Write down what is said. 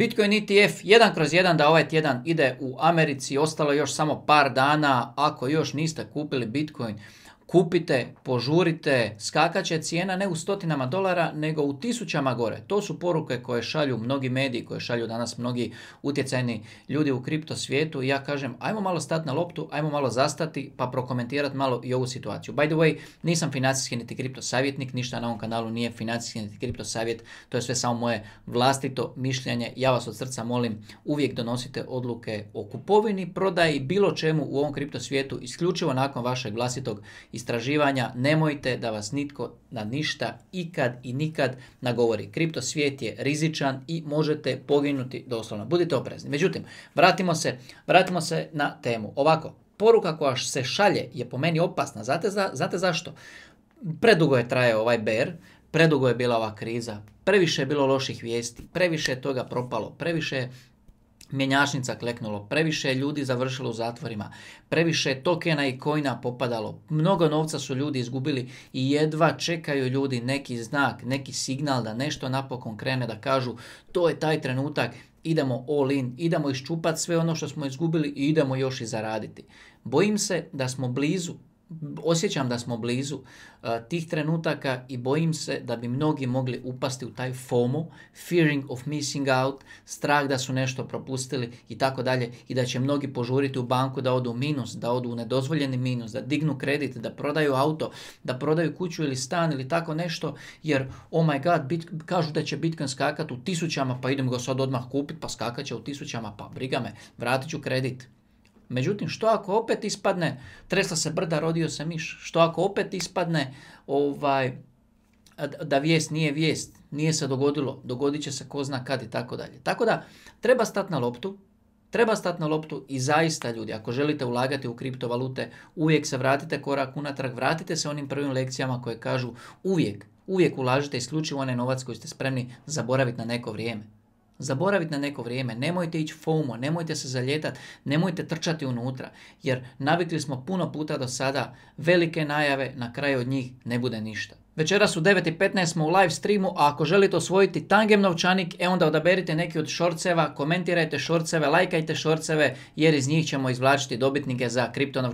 Bitcoin ETF 1 kroz 1 da ovaj tjedan ide u Americi, ostalo još samo par dana, ako još niste kupili Bitcoin kupite, požurite, skakaće cijena ne u stotinama dolara, nego u tisućama gore. To su poruke koje šalju mnogi mediji, koje šalju danas mnogi utjecajni ljudi u kripto svijetu. ja kažem, ajmo malo stati na loptu, ajmo malo zastati, pa prokomentirati malo i ovu situaciju. By the way, nisam financijski niti kripto savjetnik, ništa na ovom kanalu nije financijski niti kripto savjet, to je sve samo moje vlastito mišljenje. Ja vas od srca molim, uvijek donosite odluke o kupovini, prodaji, bilo čemu u ovom kripto svijetu, isključivo nakon vašeg vlastitog istraživanja, nemojte da vas nitko na ništa ikad i nikad nagovori. Kripto svijet je rizičan i možete poginuti doslovno. Budite oprezni. Međutim, vratimo se, vratimo se na temu. Ovako, poruka koja se šalje je po meni opasna. Znate, za, znate zašto? Predugo je trajao ovaj bear, predugo je bila ova kriza, previše je bilo loših vijesti, previše je toga propalo, previše je Mjenjačnica kleknulo, previše je ljudi završilo u zatvorima, previše je tokena i kojna popadalo, mnogo novca su ljudi izgubili i jedva čekaju ljudi neki znak, neki signal da nešto napokon krene, da kažu to je taj trenutak, idemo all in, idemo iščupati sve ono što smo izgubili i idemo još i zaraditi. Bojim se da smo blizu osjećam da smo blizu uh, tih trenutaka i bojim se da bi mnogi mogli upasti u taj FOMO, fearing of missing out, strah da su nešto propustili i tako dalje i da će mnogi požuriti u banku da odu u minus, da odu u nedozvoljeni minus, da dignu kredit, da prodaju auto, da prodaju kuću ili stan ili tako nešto jer oh my god, kažu da će Bitcoin skakati u tisućama pa idem ga sad odmah kupit pa skakat će u tisućama pa briga me, vratit ću kredit. Međutim, što ako opet ispadne, tresla se brda, rodio se miš, što ako opet ispadne ovaj, da vijest nije vijest, nije se dogodilo, dogodit će se ko zna kad i tako dalje. Tako da, treba stati na loptu, treba stati na loptu i zaista ljudi, ako želite ulagati u kriptovalute, uvijek se vratite korak unatrag, vratite se onim prvim lekcijama koje kažu uvijek, uvijek ulažite isključivo onaj novac koji ste spremni zaboraviti na neko vrijeme zaboraviti na neko vrijeme, nemojte ići FOMO, nemojte se zaljetati, nemojte trčati unutra, jer navikli smo puno puta do sada velike najave, na kraju od njih ne bude ništa. Večeras u 9.15 smo u live streamu, a ako želite osvojiti tangem novčanik, e onda odaberite neki od šorceva, komentirajte šorceve, lajkajte šorceve, jer iz njih ćemo izvlačiti dobitnike za kripto